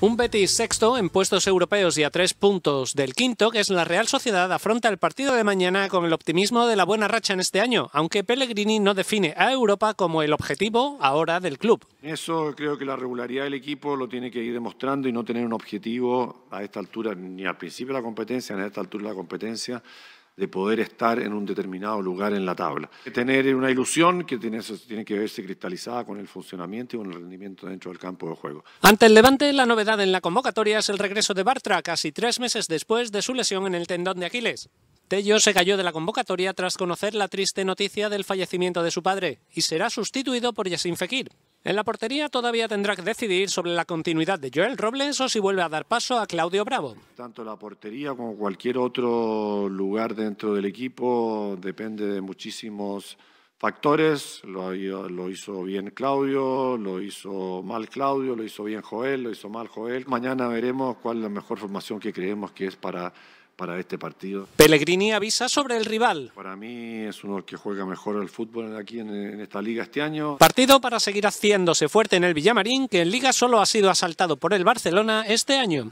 Un Betis sexto en puestos europeos y a tres puntos del quinto, que es la Real Sociedad, afronta el partido de mañana con el optimismo de la buena racha en este año, aunque Pellegrini no define a Europa como el objetivo ahora del club. Eso creo que la regularidad del equipo lo tiene que ir demostrando y no tener un objetivo a esta altura, ni al principio de la competencia, ni a esta altura de la competencia, de poder estar en un determinado lugar en la tabla. Tener una ilusión que tiene, tiene que verse cristalizada con el funcionamiento y con el rendimiento dentro del campo de juego. Ante el Levante, la novedad en la convocatoria es el regreso de Bartra casi tres meses después de su lesión en el tendón de Aquiles. Tello se cayó de la convocatoria tras conocer la triste noticia del fallecimiento de su padre y será sustituido por Yassin Fekir, en la portería todavía tendrá que decidir sobre la continuidad de Joel Robles o si vuelve a dar paso a Claudio Bravo. Tanto la portería como cualquier otro lugar dentro del equipo depende de muchísimos factores. Lo, hizo bien Claudio, lo hizo mal Claudio, lo hizo bien Joel, lo hizo mal Joel. Mañana veremos cuál es la mejor formación que creemos que es para para este partido. Pellegrini avisa sobre el rival. Para mí es uno que juega mejor el fútbol aquí en, en, esta liga este año. Partido para seguir haciéndose fuerte en el Villamarín, que en liga solo ha sido asaltado por el Barcelona este año.